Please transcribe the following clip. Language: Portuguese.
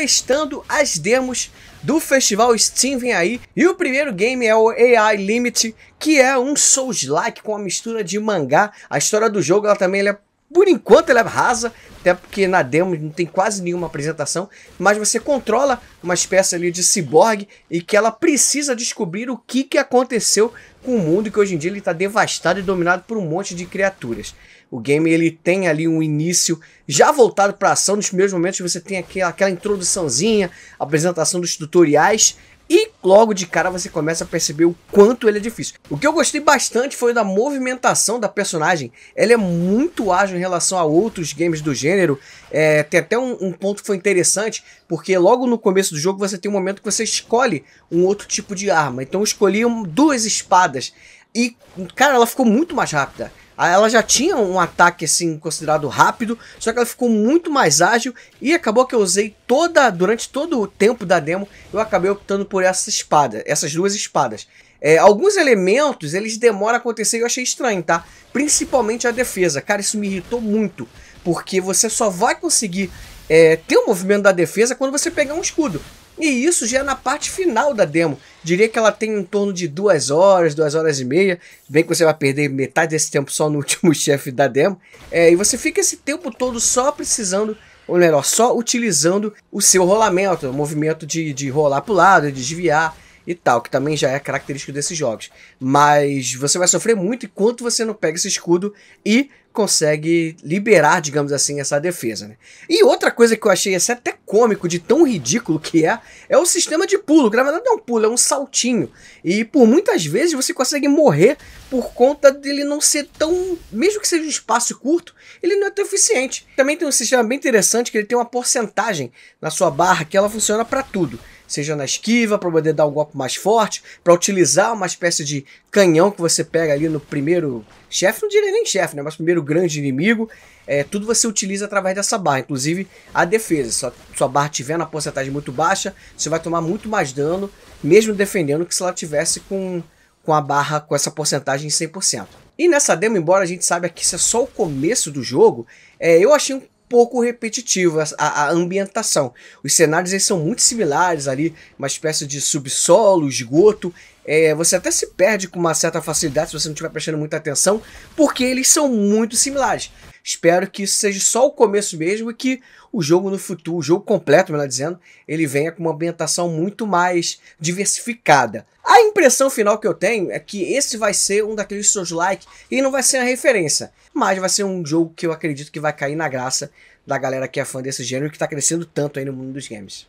testando as demos do festival Steam vem aí. E o primeiro game é o AI Limit, que é um Souls-like com uma mistura de mangá. A história do jogo ela também ela é por enquanto ela é rasa, até porque na demo não tem quase nenhuma apresentação, mas você controla uma espécie ali de ciborgue e que ela precisa descobrir o que, que aconteceu com o mundo que hoje em dia ele está devastado e dominado por um monte de criaturas. O game ele tem ali um início já voltado para ação, nos primeiros momentos você tem aquela, aquela introduçãozinha, apresentação dos tutoriais, e logo de cara você começa a perceber o quanto ele é difícil. O que eu gostei bastante foi da movimentação da personagem. Ela é muito ágil em relação a outros games do gênero. É, tem até um, um ponto que foi interessante, porque logo no começo do jogo você tem um momento que você escolhe um outro tipo de arma. Então eu escolhi duas espadas. E, cara, ela ficou muito mais rápida. Ah, ela já tinha um ataque assim considerado rápido, só que ela ficou muito mais ágil e acabou que eu usei toda durante todo o tempo da demo, eu acabei optando por essa espada, essas duas espadas. É, alguns elementos eles demoram a acontecer e eu achei estranho, tá? Principalmente a defesa, cara, isso me irritou muito, porque você só vai conseguir é, ter o um movimento da defesa quando você pegar um escudo. E isso já é na parte final da demo. Diria que ela tem em torno de duas horas, duas horas e meia. Bem que você vai perder metade desse tempo só no último chefe da demo. É, e você fica esse tempo todo só precisando ou melhor, só utilizando o seu rolamento, o movimento de, de rolar para o lado, de desviar e tal, que também já é característico desses jogos. Mas você vai sofrer muito enquanto você não pega esse escudo e consegue liberar, digamos assim, essa defesa. Né? E outra coisa que eu achei essa até cômico, de tão ridículo que é, é o sistema de pulo, que na verdade não é um pulo, é um saltinho. E por muitas vezes você consegue morrer por conta dele não ser tão. Mesmo que seja um espaço curto, ele não é tão eficiente. Também tem um sistema bem interessante que ele tem uma porcentagem na sua barra que ela funciona para tudo seja na esquiva, para poder dar um golpe mais forte, para utilizar uma espécie de canhão que você pega ali no primeiro chefe, não diria nem chefe, né? Mas primeiro grande inimigo. É, tudo você utiliza através dessa barra, inclusive a defesa. Se sua, sua barra tiver na porcentagem muito baixa, você vai tomar muito mais dano, mesmo defendendo que se ela tivesse com, com a barra com essa porcentagem em 100%. E nessa demo, embora a gente saiba que isso é só o começo do jogo, é, eu achei um pouco repetitivo a, a, ambientação. Os cenários eles são muito similares ali, uma espécie de subsolo, esgoto. É, você até se perde com uma certa facilidade se você não estiver prestando muita atenção, porque eles são muito similares. Espero que isso seja só o começo mesmo e que o jogo no futuro, o jogo completo, melhor dizendo, ele venha com uma ambientação muito mais diversificada. A impressão final que eu tenho é que esse vai ser um daqueles Souls-like e não vai ser a referência, mas vai ser um jogo que eu acredito que vai cair na graça da galera que é fã desse gênero que está crescendo tanto aí no mundo dos games.